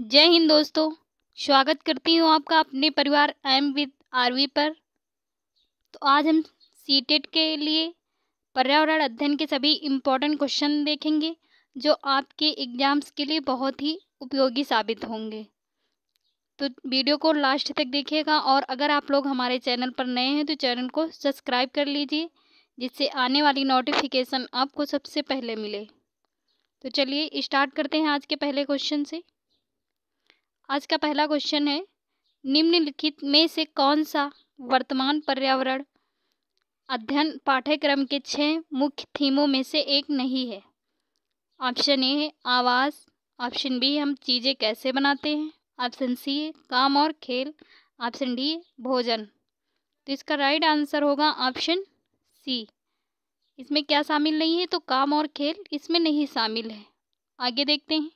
जय हिंद दोस्तों स्वागत करती हूँ आपका अपने परिवार एम विद आरवी पर तो आज हम सी टेट e के लिए पर्यावरण अध्ययन के सभी इम्पोर्टेंट क्वेश्चन देखेंगे जो आपके एग्ज़ाम्स के लिए बहुत ही उपयोगी साबित होंगे तो वीडियो को लास्ट तक देखिएगा और अगर आप लोग हमारे चैनल पर नए हैं तो चैनल को सब्सक्राइब कर लीजिए जिससे आने वाली नोटिफिकेशन आपको सबसे पहले मिले तो चलिए स्टार्ट करते हैं आज के पहले क्वेश्चन से आज का पहला क्वेश्चन है निम्नलिखित में से कौन सा वर्तमान पर्यावरण अध्ययन पाठ्यक्रम के छः मुख्य थीमों में से एक नहीं है ऑप्शन ए है आवास ऑप्शन बी हम चीज़ें कैसे बनाते हैं ऑप्शन सी है काम और खेल ऑप्शन डी भोजन तो इसका राइट आंसर होगा ऑप्शन सी इसमें क्या शामिल नहीं है तो काम और खेल इसमें नहीं शामिल है आगे देखते हैं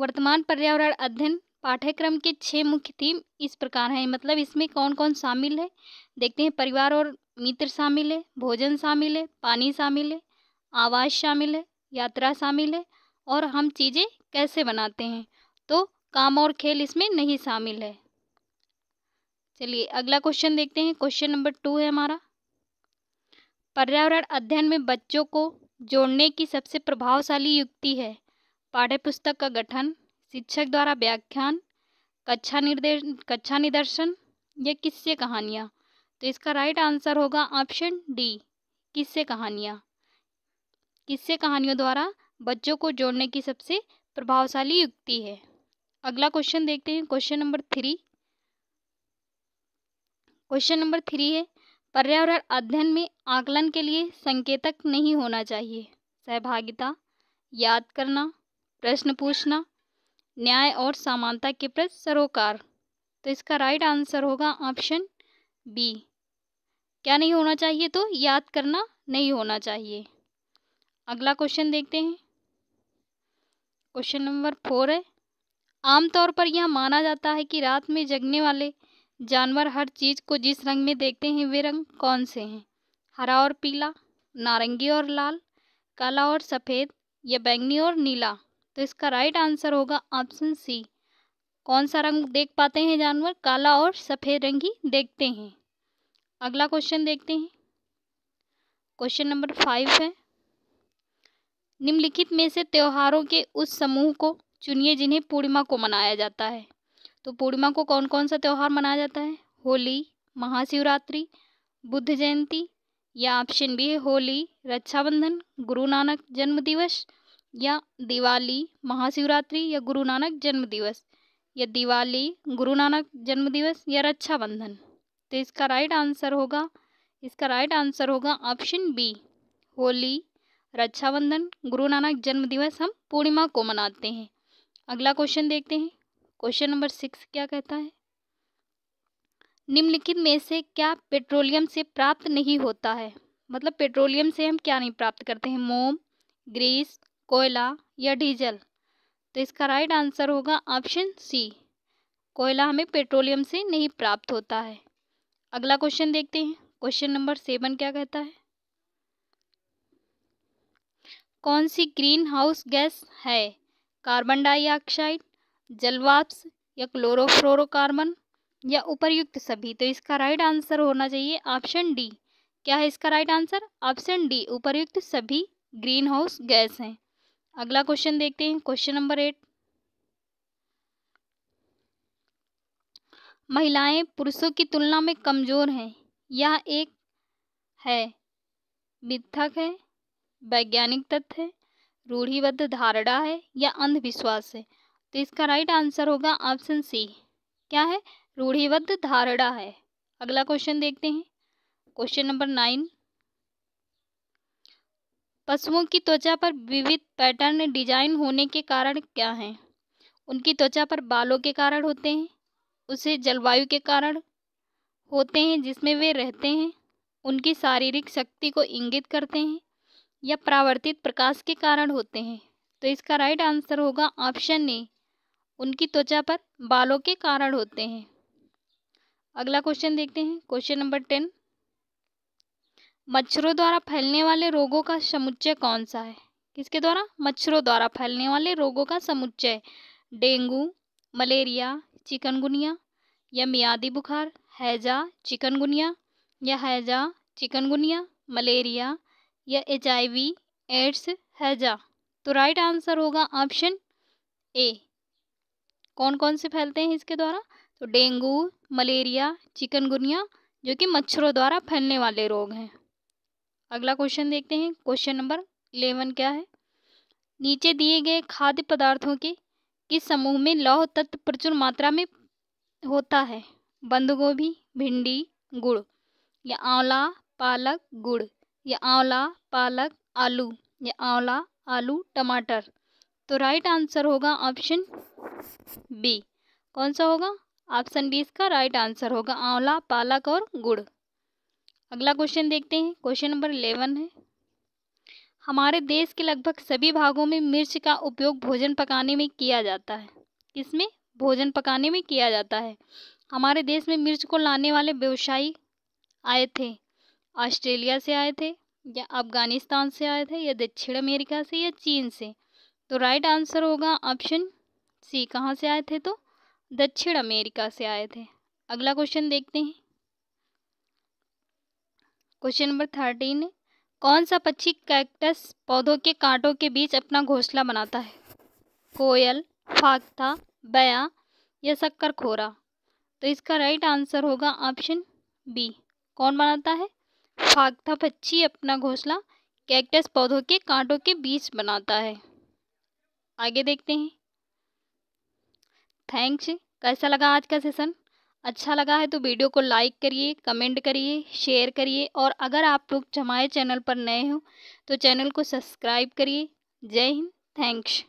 वर्तमान पर्यावरण अध्ययन पाठ्यक्रम के छः मुख्य थीम इस प्रकार हैं मतलब इसमें कौन कौन शामिल है देखते हैं परिवार और मित्र शामिल है भोजन शामिल है पानी शामिल है आवास शामिल है यात्रा शामिल है और हम चीज़ें कैसे बनाते हैं तो काम और खेल इसमें नहीं शामिल है चलिए अगला क्वेश्चन देखते हैं क्वेश्चन नंबर टू है हमारा पर्यावरण अध्ययन में बच्चों को जोड़ने की सबसे प्रभावशाली युक्ति है पाठ्य पुस्तक का गठन शिक्षक द्वारा व्याख्यान कक्षा निर्देश कक्षा निदर्शन या किस्से कहानियाँ तो इसका राइट आंसर होगा ऑप्शन डी किस्से कहानियाँ किस्से कहानियों द्वारा बच्चों को जोड़ने की सबसे प्रभावशाली युक्ति है अगला क्वेश्चन देखते हैं question number three question number three है पर्यावरण अध्ययन में आकलन के लिए संकेतक नहीं होना चाहिए सहभागिता याद करना प्रश्न पूछना न्याय और समानता के प्रति सरोकार तो इसका राइट आंसर होगा ऑप्शन बी क्या नहीं होना चाहिए तो याद करना नहीं होना चाहिए अगला क्वेश्चन देखते हैं क्वेश्चन नंबर फोर है आमतौर पर यह माना जाता है कि रात में जगने वाले जानवर हर चीज़ को जिस रंग में देखते हैं वे रंग कौन से हैं हरा और पीला नारंगी और लाल काला और सफ़ेद या बैंगनी और नीला तो इसका राइट आंसर होगा ऑप्शन सी कौन सा रंग देख पाते हैं जानवर काला और सफ़ेद रंग ही देखते हैं अगला क्वेश्चन देखते हैं क्वेश्चन नंबर फाइव है निम्नलिखित में से त्योहारों के उस समूह को चुनिए जिन्हें पूर्णिमा को मनाया जाता है तो पूर्णिमा को कौन कौन सा त्यौहार मनाया जाता है होली महाशिवरात्रि बुद्ध जयंती या ऑप्शन बी है होली रक्षाबंधन गुरु नानक जन्म दिवस या दिवाली महाशिवरात्रि या गुरु नानक जन्म दिवस या दिवाली गुरु नानक जन्म दिवस या रक्षाबंधन तो इसका राइट आंसर होगा इसका राइट आंसर होगा ऑप्शन बी होली रक्षाबंधन गुरु नानक जन्म दिवस हम पूर्णिमा को मनाते हैं अगला क्वेश्चन देखते हैं क्वेश्चन नंबर सिक्स क्या कहता है निम्नलिखित में से क्या पेट्रोलियम से प्राप्त नहीं होता है मतलब पेट्रोलियम से हम क्या नहीं प्राप्त करते हैं मोम ग्रीस कोयला या डीजल तो इसका राइट आंसर होगा ऑप्शन सी कोयला हमें पेट्रोलियम से नहीं प्राप्त होता है अगला क्वेश्चन देखते हैं क्वेश्चन नंबर सेवन क्या कहता है कौन सी ग्रीन हाउस गैस है कार्बन डाइऑक्साइड जलवाप्स या क्लोरोफ्लोरोकार्बन या उपरयुक्त सभी तो इसका राइट आंसर होना चाहिए ऑप्शन डी क्या है इसका राइट आंसर ऑप्शन डी उपरयुक्त सभी ग्रीन हाउस गैस हैं अगला क्वेश्चन देखते हैं क्वेश्चन नंबर एट महिलाएं पुरुषों की तुलना में कमज़ोर हैं यह एक है मिथक है वैज्ञानिक तथ्य है रूढ़िबद्ध धारणा है या अंधविश्वास है तो इसका राइट आंसर होगा ऑप्शन सी क्या है रूढ़िबद्ध धारणा है अगला क्वेश्चन देखते हैं क्वेश्चन नंबर नाइन पशुओं की त्वचा पर विविध पैटर्न डिजाइन होने के कारण क्या हैं उनकी त्वचा पर बालों के कारण होते हैं उसे जलवायु के कारण होते हैं जिसमें वे रहते हैं उनकी शारीरिक शक्ति को इंगित करते हैं या प्रावर्तित प्रकाश के कारण होते हैं तो इसका राइट आंसर होगा ऑप्शन ए उनकी त्वचा पर बालों के कारण होते हैं अगला क्वेश्चन देखते हैं क्वेश्चन नंबर टेन मच्छरों द्वारा फैलने वाले रोगों का समुच्चय कौन सा है किसके द्वारा मच्छरों द्वारा फैलने वाले रोगों का समुच्चय डेंगू मलेरिया चिकनगुनिया या मियादी बुखार हैजा चिकनगुनिया या हैजा चिकनगुनिया मलेरिया या एच एड्स हैजा तो राइट आंसर होगा ऑप्शन ए कौन कौन से फैलते हैं इसके द्वारा तो डेंगू मलेरिया चिकनगुनिया जो कि मच्छरों द्वारा फैलने वाले रोग हैं अगला क्वेश्चन देखते हैं क्वेश्चन नंबर इलेवन क्या है नीचे दिए गए खाद्य पदार्थों के किस समूह में लौह तत्व प्रचुर मात्रा में होता है बंद गोभी भिंडी गुड़ या आंवला पालक गुड़ या आंवला पालक आलू या आंवला आलू टमाटर तो राइट आंसर होगा ऑप्शन बी कौन सा होगा ऑप्शन बी इसका राइट आंसर होगा आंवला पालक और गुड़ अगला क्वेश्चन देखते हैं क्वेश्चन नंबर इलेवन है हमारे देश के लगभग सभी भागों में मिर्च का उपयोग भोजन पकाने में किया जाता है इसमें भोजन पकाने में किया जाता है हमारे देश में मिर्च को लाने वाले व्यवसायी आए थे ऑस्ट्रेलिया से आए थे या अफगानिस्तान से आए थे या दक्षिण अमेरिका से या चीन से तो राइट आंसर होगा ऑप्शन सी कहाँ से आए थे तो दक्षिण अमेरिका से आए थे अगला क्वेश्चन देखते हैं क्वेश्चन नंबर थर्टीन कौन सा पक्षी कैक्टस पौधों के कांटों के बीच अपना घोंसला बनाता है कोयल फाख्ता बया या शक्कर खोरा तो इसका राइट आंसर होगा ऑप्शन बी कौन बनाता है फाख्ता पक्षी अपना घोंसला कैक्टस पौधों के कांटों के बीच बनाता है आगे देखते हैं थैंक्स कैसा लगा आज का सेशन अच्छा लगा है तो वीडियो को लाइक करिए कमेंट करिए शेयर करिए और अगर आप लोग हमारे चैनल पर नए हो तो चैनल को सब्सक्राइब करिए जय हिंद थैंक्स